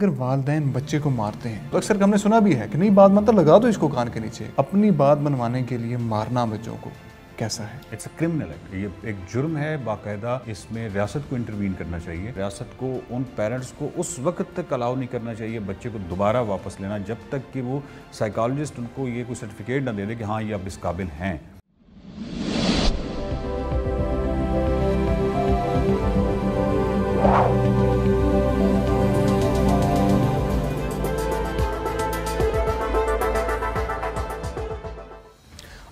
अगर वालदेन बच्चे को मारते हैं तो अक्सर हमने सुना भी है कि नहीं बात मतलब लगा दो इसको कान के नीचे अपनी बात मनवाने के लिए मारना बच्चों को कैसा है इट्स अ क्रिमिनल एक्ट ये एक जुर्म है बाकायदा इसमें रियासत को इंटरवीन करना चाहिए रियासत को उन पेरेंट्स को उस वक्त तक अलाउ नहीं करना चाहिए बच्चे को दोबारा वापस लेना जब तक कि वो साइकोलॉजिस्ट उनको ये कोई सर्टिफिकेट ना दे दे कि हाँ ये अब इस काबिल हैं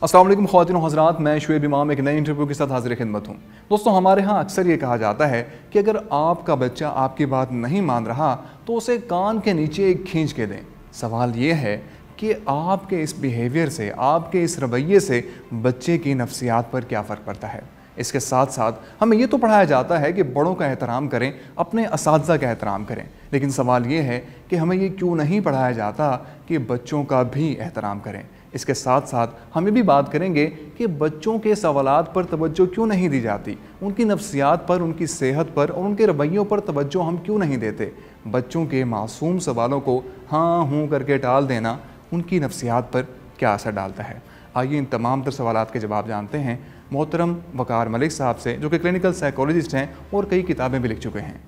असलम खातिन हजरात मैं शुएब इमाम एक नए इंटरव्यू के साथ हाजिर खिदमत हूँ दोस्तों हमारे यहाँ अक्सर ये कहा जाता है कि अगर आपका बच्चा आपकी बात नहीं मान रहा तो उसे कान के नीचे एक खींच के दें सवाल ये है कि आपके इस बिहेवियर से आपके इस रवैये से बच्चे की नफ्सियात पर क्या फ़र्क पड़ता है इसके साथ साथ हमें ये तो पढ़ाया जाता है कि बड़ों का एहतराम करें अपने इस का एहतराम करें लेकिन सवाल ये है कि हमें ये क्यों नहीं पढ़ाया जाता कि बच्चों का भी एहतराम करें इसके साथ साथ हम ये भी बात करेंगे कि बच्चों के सवाल पर तवज्जो क्यों नहीं दी जाती उनकी नफसियात पर उनकी सेहत पर और उनके रवैयों पर तवज्जो हम क्यों नहीं देते बच्चों के मासूम सवालों को हाँ हूँ करके टाल देना उनकी नफसियात पर क्या असर डालता है आइए इन तमाम तर सवाल के जवाब जानते हैं मोहतरम वकार मलिक साहब से जो कि क्लिनिकल साइकोलॉजिस्ट हैं और कई किताबें भी लिख चुके हैं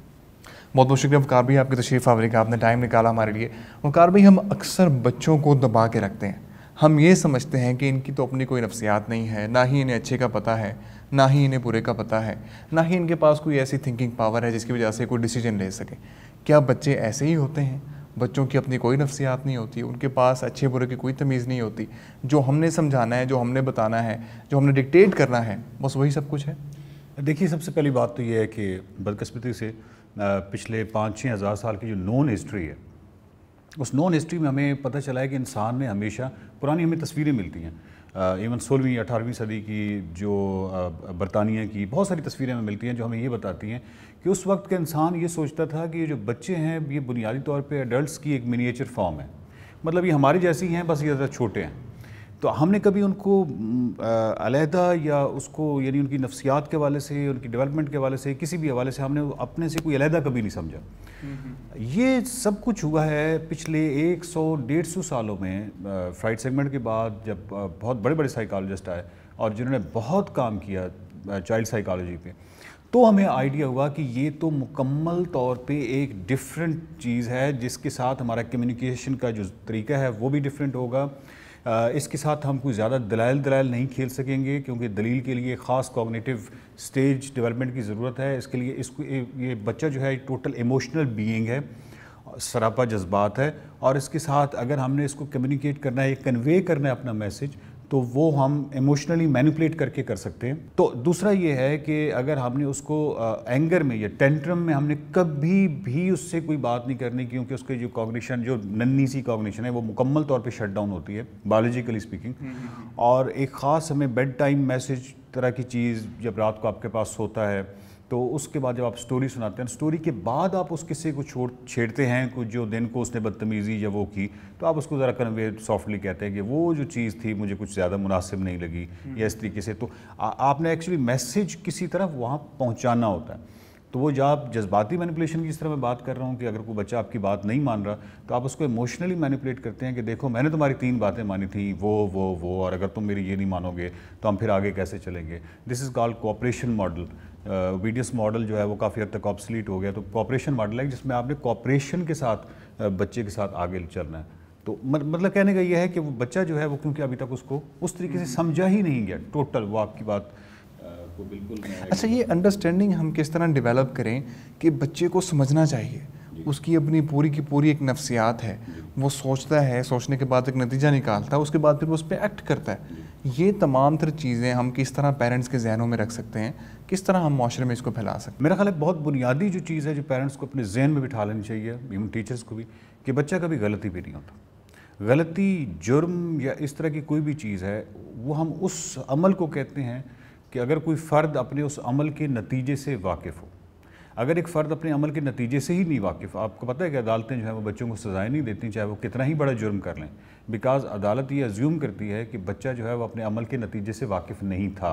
बहुत बहुत शुक्रिया वकार भाई आपकी तशरीफ़ आवरी का आपने टाइम निकाला हमारे लिए वकार भाई हम अक्सर बच्चों को दबा के रखते हैं हम ये समझते हैं कि इनकी तो अपनी कोई नफसियात नहीं है ना ही इन्हें अच्छे का पता है ना ही इन्हें बुरे का पता है ना ही इनके पास कोई ऐसी थिंकिंग पावर है जिसकी वजह से कोई डिसीजन ले सके क्या बच्चे ऐसे ही होते हैं बच्चों की अपनी कोई नफसियात नहीं होती उनके पास अच्छे बुरे की कोई तमीज़ नहीं होती जो हमने समझाना है जो हमने बताना है जो हमने डिक्टेट करना है बस वही सब कुछ है देखिए सबसे पहली बात तो ये है कि बदकस्मती से पिछले पाँच छः हज़ार साल की जो नॉन हिस्ट्री है उस नॉन हिस्ट्री में हमें पता चला है कि इंसान ने हमेशा पुरानी हमें तस्वीरें मिलती हैं इवन सोलहवीं अठारहवीं सदी की जो बरतानिया की बहुत सारी तस्वीरें हमें मिलती हैं जो हमें ये बताती हैं कि उस वक्त का इंसान ये सोचता था कि ये जो बच्चे हैं ये बुनियादी तौर पर एडल्ट की एक मिनिएचर फॉर्म है मतलब ये हमारे जैसे ही हैं बस ये ज़्यादा छोटे हैं तो हमने कभी उनको अलहदा या उसको यानी उनकी नफ्सियात के वाले से उनकी डेवलपमेंट के वाले से किसी भी हवाले से हमने अपने से कोई अलहदा कभी नहीं समझा ये सब कुछ हुआ है पिछले एक सौ डेढ़ सौ सालों में फ्राइड सेगमेंट के बाद जब बहुत बड़े बड़े साइकोलॉजिस्ट आए और जिन्होंने बहुत काम किया चाइल्ड साइकोलॉजी पे तो हमें आइडिया हुआ कि ये तो मुकम्मल तौर पे एक डिफरेंट चीज़ है जिसके साथ हमारा कम्युनिकेशन का जो तरीका है वो भी डिफरेंट होगा इसके साथ हम कुछ ज़्यादा दलाइल दलाइल नहीं खेल सकेंगे क्योंकि दलील के लिए ख़ास कॉग्नेटिव स्टेज डेवलपमेंट की ज़रूरत है इसके लिए इसको ये बच्चा जो है टोटल इमोशनल बीइंग है सरापा जज्बात है और इसके साथ अगर हमने इसको कम्युनिकेट करना है कन्वे करना है अपना मैसेज तो वो हम इमोशनली मैनिपुलेट करके कर सकते हैं तो दूसरा ये है कि अगर हमने उसको एंगर में या टेंट्रम में हमने कभी भी उससे कोई बात नहीं करनी क्योंकि उसके जो कॉग्निशन जो नन्नी सी कॉग्निशन है वो मुकम्मल तौर पे शट डाउन होती है बायोलॉजिकली स्पीकिंग हम्म, हम्म, हम्म। और एक ख़ास हमें बेड टाइम मैसेज तरह की चीज़ जब रात को आपके पास होता है तो उसके बाद जब आप स्टोरी सुनाते हैं स्टोरी के बाद आप उस किस्से को छोड़ छेड़ते हैं कुछ जो दिन को उसने बदतमीज़ी या वो की तो आप उसको ज़रा कन्वे सॉफ्टली कहते हैं कि वो जो चीज़ थी मुझे कुछ ज़्यादा मुनासिब नहीं लगी हम्म। या इस तरीके से तो आ, आपने एक्चुअली मैसेज किसी तरह वहाँ पहुँचाना होता है तो वो आप जज्बाती मैनिपुलेशन की इस तरह मैं बात कर रहा हूँ कि अगर कोई बच्चा आपकी बात नहीं मान रहा तो आप उसको इमोशनली मैनिपुलेट करते हैं कि देखो मैंने तुम्हारी तीन बातें मानी थी वो वो वो और अगर तुम मेरी ये नहीं मानोगे तो हम फिर आगे कैसे चलेंगे this is called cooperation model वीडियस मॉडल जो है वो काफ़ी हद तक ऑप्सलीट हो गया तो कॉपरेशन मॉडल है जिसमें आपने कॉपरेशन के साथ uh, बच्चे के साथ आगे चलना है तो मतलब कहने का यह है कि वो बच्चा जो है वो क्योंकि अभी तक उसको उस तरीके से समझा ही नहीं गया टोटल वो आपकी बात आपको बिल्कुल अच्छा ये अंडरस्टैंडिंग हम किस तरह डेवलप करें कि बच्चे को समझना चाहिए उसकी अपनी पूरी की पूरी एक नफसियात है वो सोचता है सोचने के बाद एक नतीजा निकालता है उसके बाद फिर वो उस पर एक्ट करता है ये तमाम तर चीज़ें हम किस तरह पेरेंट्स के जहनों में रख सकते हैं किस तरह हम माशरे में इसको फैला सकते हैं मेरा ख्याल बहुत बुनियादी जो चीज़ है जो पेरेंट्स को अपने जहन में बिठा लेनी चाहिए इवन टीचर्स को भी कि बच्चा कभी गलती भी नहीं होता गलती जुर्म या इस तरह की कोई भी चीज़ है वो हम उस अमल को कहते हैं कि अगर कोई फ़र्द अपने उस अमल के नतीजे से वाकिफ़ हो अगर एक फ़र्द अपने अमल के नतीजे से ही नहीं वाकिफ़ आपको पता है कि अदालतें जो हैं वो बच्चों को सज़ाएं नहीं देती चाहे वो कितना ही बड़ा जुर्म कर लें बिकॉज़ अदालत ये अज्यूम करती है कि बच्चा जो है वो अपने अमल के नतीजे से वाकिफ़ नहीं था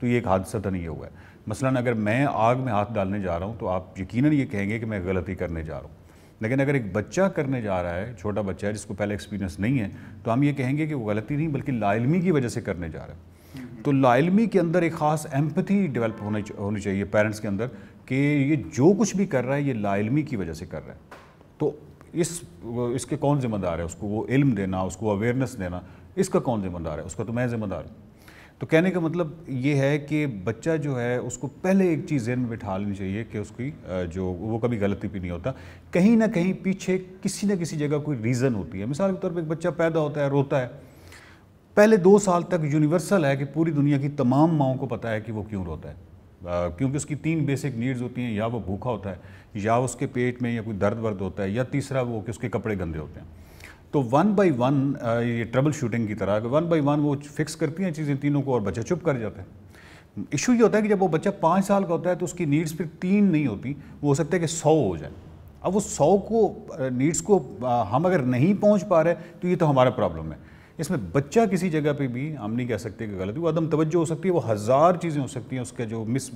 तो ये एक हादसा तो नहीं हुआ है मसला अगर मैं आग में हाथ डालने जा रहा हूँ तो आप यकीन ये कहेंगे कि मैं गलती करने जा रहा हूँ लेकिन अगर एक बच्चा करने जा रहा है छोटा बच्चा है जिसको पहले एक्सपीरियंस नहीं है तो हम ये कहेंगे कि वो गलती नहीं बल्कि लालमी की वजह से करने जा रहा है तो लाइलमी के अंदर एक ख़ास एम्पथी डेवलप होने होनी चाहिए पेरेंट्स के अंदर कि ये जो कुछ भी कर रहा है ये लाइलमी की वजह से कर रहा है तो इस इसके कौन जिम्मेदार है उसको वो इल्म देना उसको अवेयरनेस देना इसका कौन जिम्मेदार है उसका तो मैं ज़िम्मेदार हूँ तो कहने का मतलब ये है कि बच्चा जो है उसको पहले एक चीज़ जहन में बिठा लेनी चाहिए कि उसकी जो वो कभी गलती भी नहीं होता कहीं ना कहीं पीछे किसी ना किसी जगह कोई रीज़न होती है मिसाल के तौर पर एक बच्चा पैदा होता है रोता है पहले दो साल तक यूनिवर्सल है कि पूरी दुनिया की तमाम माओं को पता है कि वो क्यों रोता है क्योंकि उसकी तीन बेसिक नीड्स होती हैं या वो भूखा होता है या उसके पेट में या कोई दर्द वर्द होता है या तीसरा वो कि उसके कपड़े गंदे होते हैं तो वन बाय वन ये ट्रबल शूटिंग की तरह वन बाय वन वो फिक्स करती हैं चीज़ें तीनों को और बच्चा चुप कर जाता है इशू ये होता है कि जब वो बच्चा पाँच साल का होता है तो उसकी नीड्स फिर तीन नहीं होती वो हो सकता है कि सौ हो जाए अब वो सौ को नीड्स को हम अगर नहीं पहुंच पा रहे तो ये तो हमारा प्रॉब्लम है इसमें बच्चा किसी जगह पे भी हम नहीं कह सकते कि गलत वो अदम तवज्जो हो सकती है वो हज़ार चीज़ें हो सकती हैं उसका जो मिस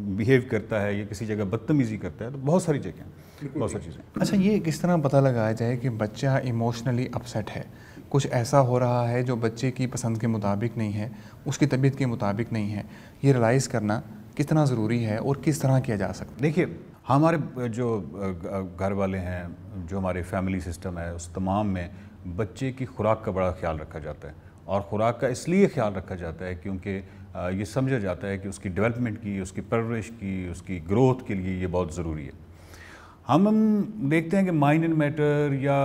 बिहेव करता है या किसी जगह बदतमीज़ी करता है तो बहुत सारी जगह बहुत सारी चीज़ें अच्छा ये किस तरह पता लगाया जाए कि बच्चा इमोशनली अपसेट है कुछ ऐसा हो रहा है जो बच्चे की पसंद के मुताबिक नहीं है उसकी तबीयत के मुताबिक नहीं है ये रियलाइज़ करना कितना ज़रूरी है और किस तरह किया जा सकता है देखिए हमारे जो घर वाले हैं जो हमारे फैमिली सिस्टम है उस तमाम में बच्चे की खुराक का बड़ा ख्याल रखा जाता है और ख़ुराक का इसलिए ख्याल रखा जाता है क्योंकि ये समझा जाता है कि उसकी डेवलपमेंट की उसकी परवरिश की उसकी ग्रोथ के लिए ये बहुत ज़रूरी है हम देखते हैं कि माइंड एंड मैटर या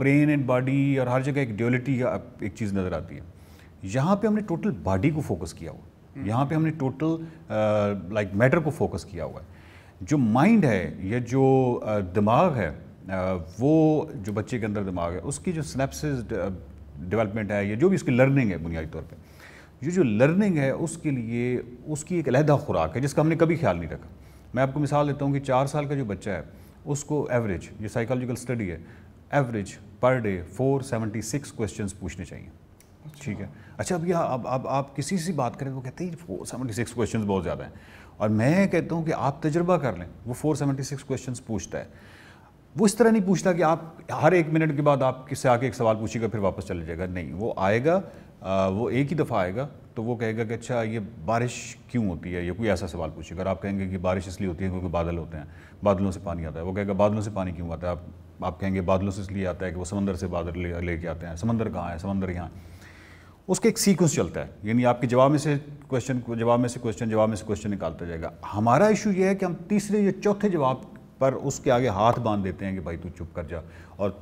ब्रेन एंड बॉडी और हर जगह एक ड्यूलिटी या एक चीज़ नज़र आती है यहाँ पे हमने टोटल बॉडी को फोकस किया हुआ यहाँ पे हमने टोटल लाइक मैटर को फोकस किया हुआ है जो माइंड है या जो दिमाग है वो जो बच्चे के अंदर दिमाग है उसकी जो स्नैप्स डेवलपमेंट है या जो भी उसकी लर्निंग है बुनियादी तौर पर ये जो लर्निंग है उसके लिए उसकी एक अलहदा खुराक है जिसका हमने कभी ख्याल नहीं रखा मैं आपको मिसाल देता हूँ कि चार साल का जो बच्चा है उसको एवरेज ये साइकोलॉजिकल स्टडी है एवरेज पर डे 476 क्वेश्चन पूछने चाहिए अच्छा। ठीक है अच्छा अब यह अब अब आप किसी से बात करें वो कहते हैं फोर सेवेंटी सिक्स क्वेश्चन बहुत ज़्यादा हैं और मैं कहता हूँ कि आप तजर्बा कर लें वो फोर सेवेंटी सिक्स क्वेश्चन पूछता है वो इस तरह नहीं पूछता कि आप हर एक मिनट के बाद आप किससे आके एक सवाल पूछेगा फिर वापस चले जाएगा नहीं वो आएगा वो एक ही दफ़ा आएगा तो वो कहेगा कि अच्छा ये बारिश क्यों होती है या कोई ऐसा सवाल पूछेगा अगर आप कहेंगे कि बारिश इसलिए होती है क्योंकि बादल होते हैं बादलों से पानी आता है वो कहेगा बादलों से पानी क्यों आता है आप आप कहेंगे बादलों से इसलिए आता है कि वो समंदर से बादल ले लेके आते हैं समंदर कहाँ है समंदर यहाँ उसका एक सीक्वेंस चलता है यानी आपके जवाब में से क्वेश्चन जवाब में से क्वेश्चन जवाब में से क्वेश्चन निकालता जाएगा हमारा इशू ये है कि हम तीसरे या चौथे जवाब पर उसके आगे हाथ बांध देते हैं कि भाई तू चुप कर जा और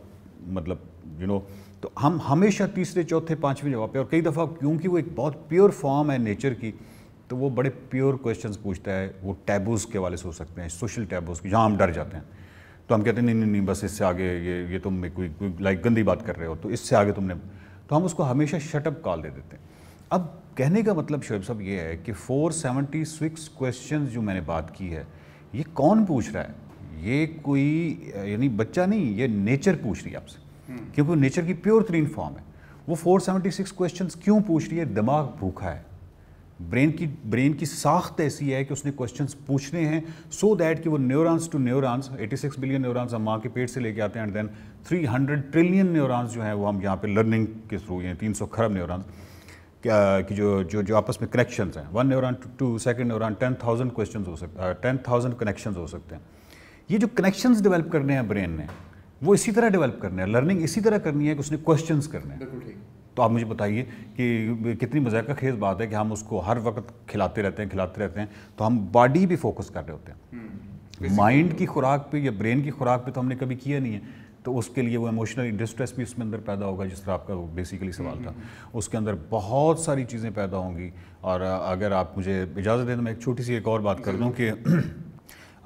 मतलब यू you नो know, तो हम हमेशा तीसरे चौथे पाँचवें जवाब पे और कई दफ़ा क्योंकि वो एक बहुत प्योर फॉर्म है नेचर की तो वो बड़े प्योर क्वेश्चंस पूछता है वो टैबूज़ के वाले से हो सकते हैं सोशल टैबूज़ की जहाँ हम डर जाते हैं तो हम कहते हैं नहीं नहीं नहीं बस इससे आगे ये ये तुम तो कोई कोई लाइक गंदी बात कर रहे हो तो इससे आगे तुमने तो हम उसको हमेशा शटअप कॉल दे देते हैं अब कहने का मतलब शोएब साहब ये है कि फोर सेवेंटी सिक्स क्वेश्चन जो मैंने बात की है ये कौन पूछ रहा है ये कोई यानी बच्चा नहीं ये नेचर पूछ रही है आपसे क्योंकि नेचर की प्योर तरीन फॉर्म है वो 476 क्वेश्चंस क्यों पूछ रही है दिमाग भूखा है ब्रेन की ब्रेन की साख्त ऐसी है कि उसने क्वेश्चंस पूछने हैं सो so दैट कि वो neurons to neurons 86 billion neurons हम माँ के पेट से लेके आते हैं एंड देन 300 ट्रिलियन न्यूरॉन्स जो हैं वो हम यहाँ पे लर्निंग के थ्रू हैं सौ खरब न्यूरॉन्स की जो जो जो आपस में कनेक्शन हैं one neuron to second neuron ten thousand question हो सकते टेन थाउजेंड कनेक्शन हो सकते हैं ये जो कनेक्शंस डेवलप करने हैं ब्रेन ने वो इसी तरह डेवलप करने हैं लर्निंग इसी तरह करनी है कि उसने क्वेश्चंस करने हैं तो आप मुझे बताइए कि कितनी मजाक खेज बात है कि हम उसको हर वक्त खिलाते रहते हैं खिलाते रहते हैं तो हम बॉडी भी फोकस कर रहे होते हैं माइंड हम्म, की खुराक पे या ब्रेन की खुराक पे तो हमने कभी किया नहीं है तो उसके लिए वो इमोशनल डिस्ट्रेस भी उसमें अंदर पैदा होगा जिस तरह आपका बेसिकली सवाल हम्म, था हम्म, उसके अंदर बहुत सारी चीज़ें पैदा होंगी और अगर आप मुझे इजाज़त दें तो मैं एक छोटी सी एक और बात कर दूँ कि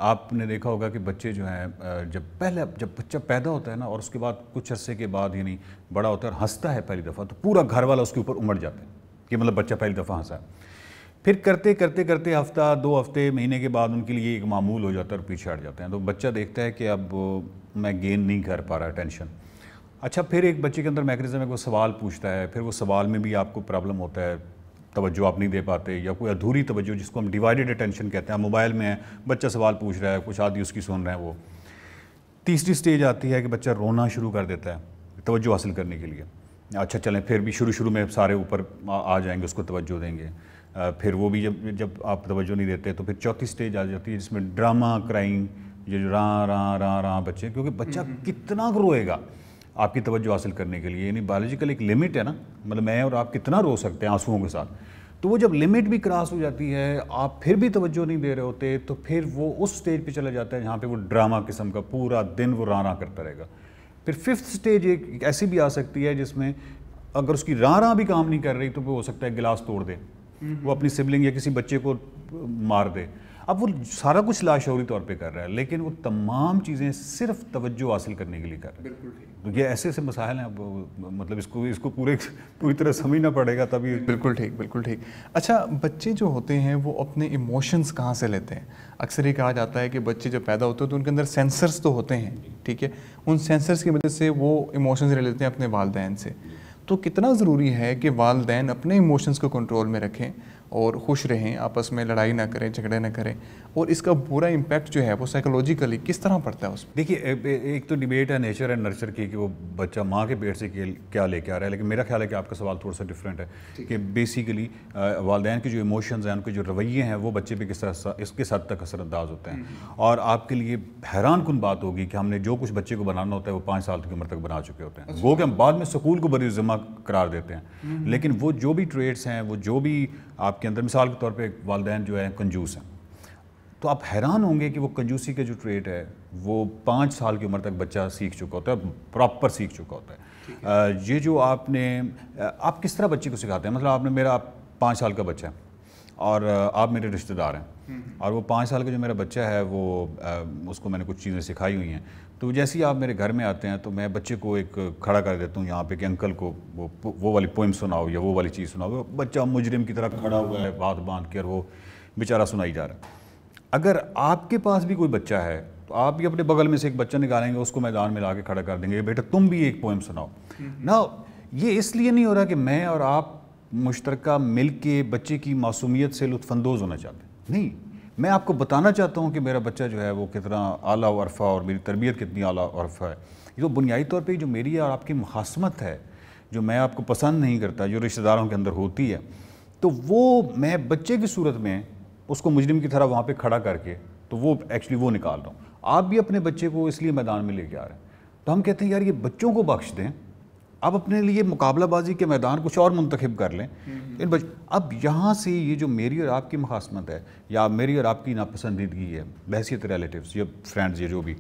आपने देखा होगा कि बच्चे जो हैं जब पहले जब बच्चा पैदा होता है ना और उसके बाद कुछ अरसे के बाद यानी बड़ा होता है और हंसता है पहली दफ़ा तो पूरा घर वाला उसके ऊपर उमड़ जाता है कि मतलब बच्चा पहली दफ़ा हंसा फिर करते करते करते हफ्ता दो हफ्ते महीने के बाद उनके लिए एक मामूल हो जाता है और पीछे हट जाते हैं तो बच्चा देखता है कि अब मैं गेन नहीं कर पा रहा टेंशन अच्छा फिर एक बच्चे के अंदर मैकेनिज्म है वो सवाल पूछता है फिर वो सवाल में भी आपको प्रॉब्लम होता है तवज्जो आप नहीं दे पाते या कोई अधूरी तवज्जो जिसको हम डिवाइडेड अटेंशन कहते हैं मोबाइल में है बच्चा सवाल पूछ रहा है कुछ आदि उसकी सुन रहे हैं वो तीसरी स्टेज आती है कि बच्चा रोना शुरू कर देता है तवज्जो हासिल करने के लिए अच्छा चलें फिर भी शुरू शुरू में सारे ऊपर आ जाएंगे उसको तवज्जो देंगे फिर वो भी जब जब आप तवज्जो नहीं देते तो फिर चौथी स्टेज आ जाती है जिसमें ड्रामा क्राइंग ये जो रा रा रा रा बच्चे क्योंकि बच्चा हम्म, हम्म, हम्म। कितना रोएगा आपकी तवज्जो हासिल करने के लिए यानी बायोलॉजिकल एक लिमिट है ना मतलब मैं और आप कितना रो सकते हैं आंसुओं के साथ तो वो जब लिमिट भी क्रॉस हो जाती है आप फिर भी तवज्जो नहीं दे रहे होते तो फिर वो उस स्टेज पे चला जाता है जहाँ पे वो ड्रामा किस्म का पूरा दिन वो राना करता रहेगा फिर फिफ्थ स्टेज एक ऐसी भी आ सकती है जिसमें अगर उसकी राह राह भी काम नहीं कर रही तो वो हो सकता है गिलास तोड़ दे वो अपनी सिबलिंग या किसी बच्चे को मार दे अब वो सारा कुछ लाशौरी तौर पे कर रहा है लेकिन वो तमाम चीज़ें सिर्फ तवज्जो हासिल करने के लिए कर रहा है बिल्कुल ठीक तो ये ऐसे ऐसे मसाइल हैं अब मतलब इसको इसको पूरे पूरी तरह समझना पड़ेगा तभी बिल्कुल ठीक बिल्कुल ठीक अच्छा बच्चे जो होते हैं वो अपने इमोशंस कहाँ से लेते हैं अक्सर ये कहा जाता है कि बच्चे जब पैदा होते हैं तो उनके अंदर सेंसर्स तो होते हैं ठीक है उन सेंसर्स की वजह से वो इमोशंस ले लेते हैं अपने वालदेन से तो कितना ज़रूरी है कि वालदेन अपने इमोशंस को कंट्रोल में रखें और खुश रहें आपस में लड़ाई ना करें झगड़े ना करें और इसका बुरा इम्पैक्ट जो है वो साइकोलॉजिकली किस तरह पड़ता है उसमें देखिए एक तो डिबेट है नेचर एंड नर्चर की कि वो बच्चा माँ के पेट से क्या लेके आ रहा है लेकिन मेरा ख्याल है कि आपका सवाल थोड़ा सा डिफरेंट है कि बेसिकली वालदेन के जो इमोशंस हैं उनके जो रवैये हैं वो बच्चे पे किस इसके हद तक असरअंदाज होते हैं हम्म, हम्म। और आपके लिए हैरान कन बात होगी कि हमने जो कुछ बच्चे को बनाना होता है वो पाँच साल की उम्र तक बना चुके होते हैं अच्छा। वो कि हम बाद में स्कूल को बड़ी ज़िम्मा करार देते हैं हम्म, लेकिन वो जो भी ट्रेड्स हैं वो जो भी आपके अंदर मिसाल के तौर पर वालदे जो है कंजूस हैं तो आप हैरान होंगे कि वो कंजूसी का जो ट्रेट है वो पाँच साल की उम्र तक बच्चा सीख चुका होता है प्रॉपर सीख चुका होता है, है। ये जो आपने आप किस तरह बच्चे को सिखाते हैं मतलब आपने मेरा पाँच साल का बच्चा है और आप मेरे रिश्तेदार हैं हम्म, हम्म। और वो पाँच साल का जो मेरा बच्चा है वो उसको मैंने कुछ चीज़ें सिखाई हुई हैं तो जैसे ही आप मेरे घर में आते हैं तो मैं बच्चे को एक खड़ा कर देता हूँ यहाँ पे कि अंकल को वो वो वाली पोइम सुनाओ या वो वाली चीज़ सुनाओ बच्चा मुजरिम की तरह खड़ा हुआ है बात बांध के और वो बेचारा सुनाई जा रहा है अगर आपके पास भी कोई बच्चा है तो आप भी अपने बगल में से एक बच्चा निकालेंगे उसको मैदान में ला के खड़ा कर देंगे बेटा तुम भी एक पोएम सुनाओ ना हम्म, ये इसलिए नहीं हो रहा कि मैं और आप मुशतरक मिल के बच्चे की मासूमियत से लुफानंदोज़ होना चाहते नहीं मैं आपको बताना चाहता हूँ कि मेरा बच्चा जो है वो कितना आला औरफ़ा और मेरी तरबियत कितनी आला औरफ़ा है ये तो बुनियादी तौर पर जो मेरी और आपकी मुखासमत है जो मैं आपको पसंद नहीं करता जो रिश्तेदारों के अंदर होती है तो वो मैं बच्चे की सूरत में उसको मुजरिम की तरह वहाँ पर खड़ा करके तो वो एक्चुअली वो निकाल रहा हूँ आप भी अपने बच्चे को इसलिए मैदान में लेके आ रहे हैं तो हम कहते हैं यार ये बच्चों को बख्श दें अब अपने लिए मुकाबलाबाजी के मैदान कुछ और मुंतखब कर लें हम्म। इन बच अब यहाँ से ये जो मेरी और आपकी मुखासमत है या मेरी और आपकी नापसंदीदगी है बहसीत रिलेटिव या फ्रेंड्स या जो भी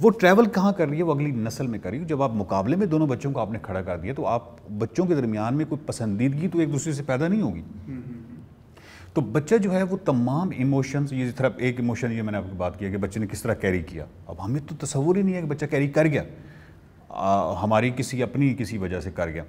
वो ट्रैवल कहाँ कर रही है वो अगली नस्ल में कर रही है जब आप मुकाबले में दोनों बच्चों को आपने खड़ा कर दिया तो आप बच्चों के दरमियान में कोई पसंदीदगी तो एक दूसरे से पैदा नहीं होगी हम्म, हम्म, तो बच्चा जो है वो तमाम इमोशंस ये जिस तरह एक इमोशन ये मैंने आपको बात किया कि बच्चे ने किस तरह कैरी किया अब हमें तो तस्वूर ही नहीं है कि बच्चा कैरी कर गया आ, हमारी किसी अपनी किसी वजह से कर गया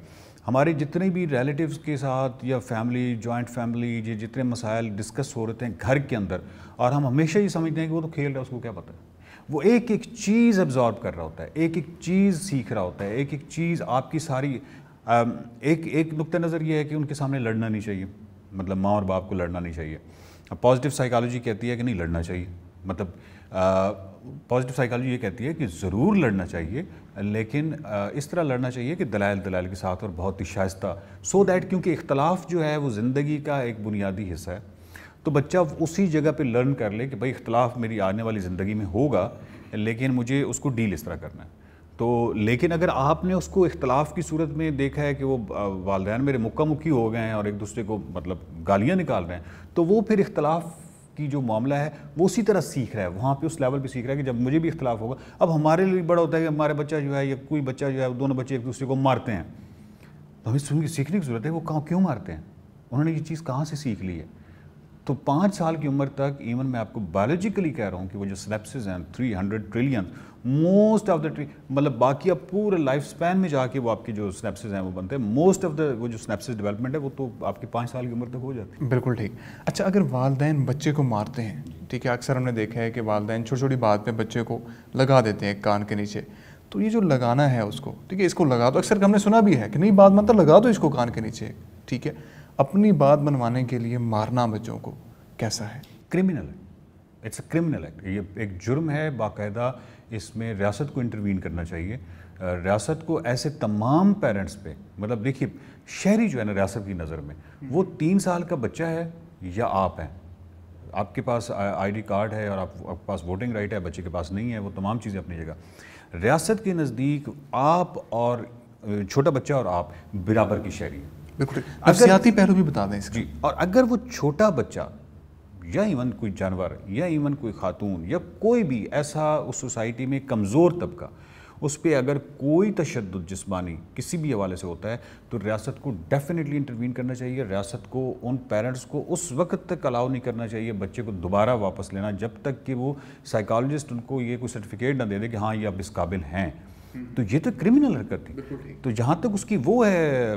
हमारे जितने भी रिलेटिव्स के साथ या फैमिली जॉइंट फैमिली ये जितने मसाइल डिस्कस हो रहे थे घर के अंदर और हम हमेशा ही समझते हैं कि वो तो खेल रहा है उसको क्या पता है वो एक एक चीज़ अब्जॉर्ब कर रहा होता है एक एक चीज़ सीख रहा होता है एक एक चीज़ आपकी सारी आ, एक एक नुक़ नज़र ये है कि उनके सामने लड़ना नहीं चाहिए मतलब माँ और बाप को लड़ना नहीं चाहिए पॉजिटिव साइकोलॉजी कहती है कि नहीं लड़ना चाहिए मतलब पॉजिटिव साइकोलॉजी ये कहती है कि ज़रूर लड़ना चाहिए लेकिन इस तरह लड़ना चाहिए कि दलाल दलाल के साथ और बहुत ही शाइस्ता सो दैट क्योंकि इख्तलाफ जो है वो ज़िंदगी का एक बुनियादी हिस्सा है तो बच्चा उसी जगह पे लर्न कर ले कि भाई इख्तलाफ मेरी आने वाली ज़िंदगी में होगा लेकिन मुझे उसको डील इस तरह करना है तो लेकिन अगर आपने उसको इख्तलाफ की सूरत में देखा है कि वो वालदे मेरे मुक्का मुक्की हो गए हैं और एक दूसरे को मतलब गालियाँ निकाल रहे हैं तो वो फिर इख्तलाफ की जो मामला है वो उसी तरह सीख रहा है वहाँ पे उस लेवल पे सीख रहा है कि जब मुझे भी इख्तलाफ होगा अब हमारे लिए बड़ा होता है कि हमारे बच्चा जो है या कोई बच्चा जो है दोनों बच्चे एक दूसरे को मारते हैं तो हमें सुन सीखने की ज़रूरत है वो कहाँ क्यों मारते हैं उन्होंने ये चीज़ कहाँ से सीख ली है तो पाँच साल की उम्र तक इवन मैं आपको बायोलॉजिकली कह रहा हूँ कि वो जो स्लेप्सिस हैं three hundred trillion most of the tree मतलब बाकी आप पूरे लाइफ स्पैन में जाके वो आपके जो स्नेप्सिस हैं वो बनते हैं मोस्ट ऑफ द वो जो स्नेप्सिस डेवलपमेंट है वो तो आपकी पाँच साल की उम्र तक हो जाती है बिल्कुल ठीक अच्छा अगर वालदे बच्चे को मारते हैं ठीक है अक्सर हमने देखा है कि वालदेन छोटी छोटी बात में बच्चे को लगा देते हैं कान के नीचे तो ये जो लगाना है उसको ठीक है इसको लगा दो अक्सर हमने सुना भी है कि नहीं बात मतलब तो लगा दो इसको कान के नीचे ठीक है अपनी बात बनवाने के लिए मारना बच्चों को कैसा है criminal it's a criminal act ये एक जुर्म है बाकायदा इसमें रियासत को इंटरवीन करना चाहिए रियासत को ऐसे तमाम पेरेंट्स पे मतलब देखिए शहरी जो है ना रियासत की नज़र में वो तीन साल का बच्चा है या आप हैं आपके पास आईडी कार्ड है और आप, आपके पास वोटिंग राइट है बच्चे के पास नहीं है वो तमाम चीज़ें अपनी जगह रियासत के नज़दीक आप और छोटा बच्चा और आप बराबर की शहरी है बिल्कुल पहलू भी बता दें जी और अगर वो छोटा बच्चा या इवन कोई जानवर या इवन कोई खातून या कोई भी ऐसा उस सोसाइटी में कमज़ोर तबका उस पर अगर कोई तशद जिसमानी किसी भी हवाले से होता है तो रियासत को डेफिनेटली इंटरवीन करना चाहिए रियासत को उन पेरेंट्स को उस वक्त तक अलाउ नहीं करना चाहिए बच्चे को दोबारा वापस लेना जब तक कि वो साइकालजिस्ट उनको ये कोई सर्टिफिकेट ना दे दे कि हाँ ये अब इस काबिल हैं तो ये तो क्रिमिनल हरकत थी तो जहाँ तक उसकी वो है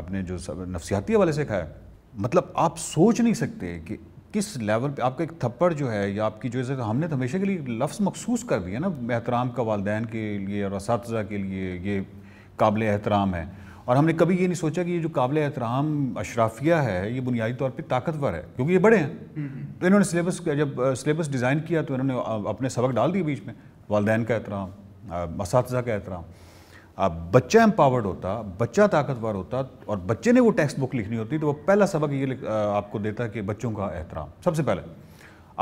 आपने जो नफसियाती हवाले से कहा मतलब आप सोच नहीं सकते कि किस लेवल पे आपका एक थप्पड़ जो है या आपकी जो है हमने तो हमेशा के लिए लफ्ज़ मखसूस कर दिया ना एहतराम का वालदेन के लिए और इस के लिए ये काबिल एहतराम है और हमने कभी ये नहीं सोचा कि ये जो काबिल एहतराम अशराफिया है ये बुनियादी तौर पे ताकतवर है क्योंकि ये बड़े हैं हम्म, हम्म। तो इन्होंने सिलेबस जब सिलेबस डिज़ाइन किया तो इन्होंने अपने सबक डाल दिए बीच में वालदेन का एहतराम इस का एहतराम बच्चा एम्पावर्ड होता बच्चा ताकतवर होता और बच्चे ने वो टेक्स्ट बुक लिखनी होती तो वो पहला सबक ये आपको देता कि बच्चों का एहतराम सबसे पहले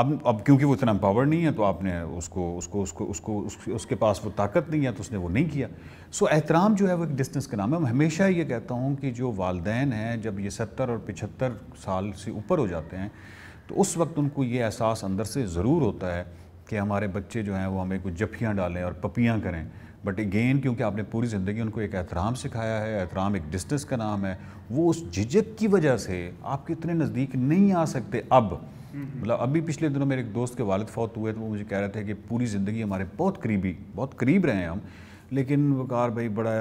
अब अब क्योंकि वो इतना एम्पावर्ड नहीं है तो आपने उसको उसको उसको उसको उसके, उसके पास वो ताकत नहीं है तो उसने वो नहीं किया सो एहतराम जो है वो एक डिस्टेंस का नाम है मैं हमेशा ये कहता हूँ कि जो वालदेन हैं जब ये सत्तर और पिछहत्तर साल से ऊपर हो जाते हैं तो उस वक्त उनको ये एहसास अंदर से ज़रूर होता है कि हमारे बच्चे जो हैं वो हमें कुछ जफियाँ डालें और पपियाँ करें बट अगेन क्योंकि आपने पूरी ज़िंदगी उनको एक एहतराम सिखाया है एहतराम एक डिस्टेंस का नाम है वो उस झिझक की वजह से आप कितने नज़दीक नहीं आ सकते अब मतलब अभी पिछले दिनों मेरे एक दोस्त के वालद फौत हुए तो वो मुझे कह रहे थे कि पूरी ज़िंदगी हमारे बहुत करीबी बहुत करीब रहे हैं हम लेकिन वकार भाई बड़ा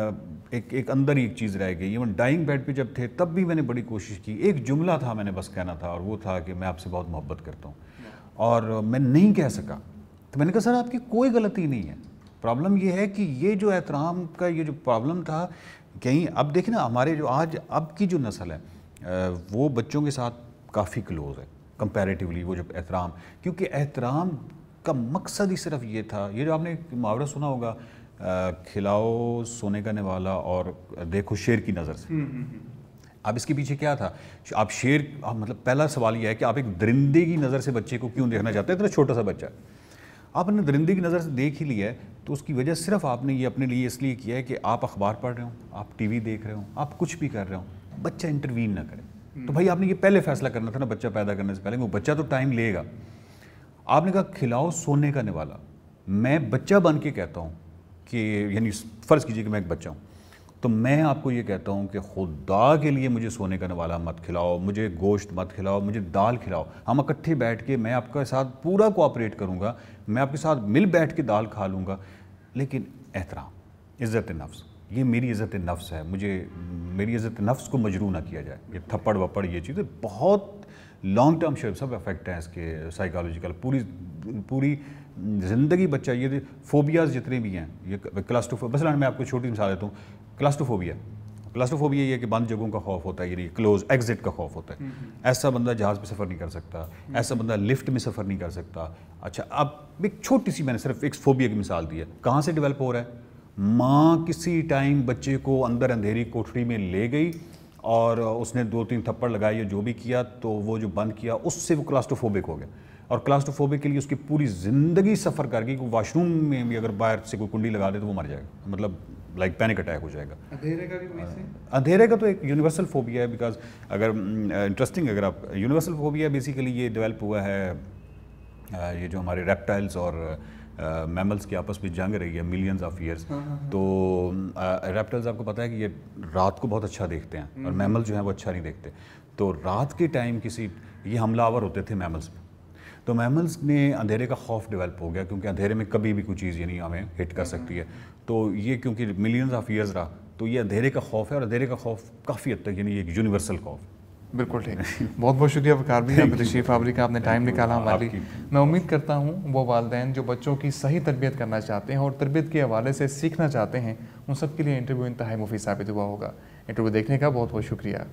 एक एक अंदर ही एक चीज़ रह गई इवन डाइंग बेड पे जब थे तब भी मैंने बड़ी कोशिश की एक जुमला था मैंने बस कहना था और वो था कि मैं आपसे बहुत मोहब्बत करता हूँ और मैं नहीं कह सका तो मैंने कहा सर आपकी कोई गलती नहीं है प्रॉब्लम ये है कि ये जो एहतराम का ये जो प्रॉब्लम था कहीं अब देखें ना हमारे जो आज अब की जो नस्ल है वो बच्चों के साथ काफ़ी क्लोज है कंपैरेटिवली वो जो एहतराम क्योंकि एहतराम का मकसद ही सिर्फ ये था ये जो आपने मुहावरा सुना होगा खिलाओ सोने का निवाला और देखो शेर की नज़र से हम्म, हम्म, हम्म। अब इसके पीछे क्या था आप शेर आप मतलब पहला सवाल यह है कि आप एक दरिंदे की नज़र से बच्चे को क्यों देखना चाहते हैं इतना छोटा सा बच्चा है आपने दरिंदे की नज़र से देख ही लिया है तो उसकी वजह सिर्फ आपने ये अपने लिए इसलिए किया है कि आप अखबार पढ़ रहे हो आप टीवी देख रहे हो आप कुछ भी कर रहे हो बच्चा इंटरवीन ना करे तो भाई आपने ये पहले फैसला करना था ना बच्चा पैदा करने से पहले वो बच्चा तो टाइम लेगा आपने कहा खिलाओ सोने का निवाला मैं बच्चा बन के कहता हूँ कि यानी फ़र्ज़ कीजिए कि मैं एक बच्चा हूँ तो मैं आपको ये कहता हूँ कि खुदा के लिए मुझे सोने का नवाला मत खिलाओ मुझे गोश्त मत खिलाओ मुझे दाल खिलाओ हम इकट्ठे बैठ के मैं आपके साथ पूरा कोऑपरेट करूँगा मैं आपके साथ मिल बैठ के दाल खा लूँगा लेकिन एहतराम इज़्ज़त नफ्स ये मेरी इज़्ज़त नफ्स है मुझे मेरी इज़्ज़त नफ्स को मजरू ना किया जाए ये थप्पड़ वप्पड़ ये चीज़ें बहुत लॉन्ग टर्म शेप सब अफेक्ट हैं इसके साइकोलॉजिकल पूरी पूरी ज़िंदगी बच्चा ये फोबियाज़ जितने भी हैं ये फोर मसला मैं आपको छोटी मिसाल देता हूँ क्लास्टोफोबिया क्लास्टोफोबिया ये कि बंद जगहों का खौफ होता है यानी क्लोज एग्जिट का खौफ होता है ऐसा बंदा जहाज़ पे सफ़र नहीं कर सकता हम्म। ऐसा बंदा लिफ्ट में सफ़र नहीं कर सकता अच्छा अब एक छोटी सी मैंने सिर्फ एक फोबिया की मिसाल दी है कहाँ से डेवलप हो रहा है माँ किसी टाइम बच्चे को अंदर अंधेरी कोठरी में ले गई और उसने दो तीन थप्पड़ लगाए या जो भी किया तो वो जो बंद किया उससे वो क्लास्टोफोबिक हो गया और क्लास्टोफोबिक के लिए उसकी पूरी ज़िंदगी सफ़र करके वाशरूम में भी अगर बाहर से कोई कुंडी लगा दे तो वो मर जाएगा मतलब लाइक पैनिक अटैक हो जाएगा अंधेरे का भी वहीं हाँ। अंधेरे का तो एक यूनिवर्सल फोबिया है बिकॉज अगर इंटरेस्टिंग अगर आप यूनिवर्सल फोबिया बेसिकली ये डेवलप हुआ है ये जो हमारे रेप्टाइल्स और मैमल्स की आपस में जंग रही है मिलियंस ऑफ ईयर्स तो रेप्टाइल्स आपको पता है कि ये रात को बहुत अच्छा देखते हैं और मैमल हम्म। जो हैं वो अच्छा नहीं देखते तो रात के टाइम किसी ये हमलावर होते थे मैमल्स में तो मैमल्स ने अंधेरे का खौफ डेवलप हो गया क्योंकि अंधेरे में कभी भी कोई चीज़ नहीं हमें हिट कर सकती है तो ये क्योंकि मिलियंस ऑफ ईयर्स रहा तो ये अंधेरे का खौफ है और अंधेरे का खौफ काफ़ी हद तक यानी एक यूनिवर्सल खौफ बिल्कुल ठीक बहुत बहुत शुक्रिया वकार भी आप तशरीफ आवरी का आपने टाइम निकाला हमारी मैं उम्मीद करता हूँ वो वालदे जो बच्चों की सही तरबियत करना चाहते हैं और तरबियत के हवाले से सीखना चाहते हैं उन सब के लिए इंटरव्यू इंतहा मुफी साबित हुआ होगा इंटरव्यू देखने का बहुत बहुत शुक्रिया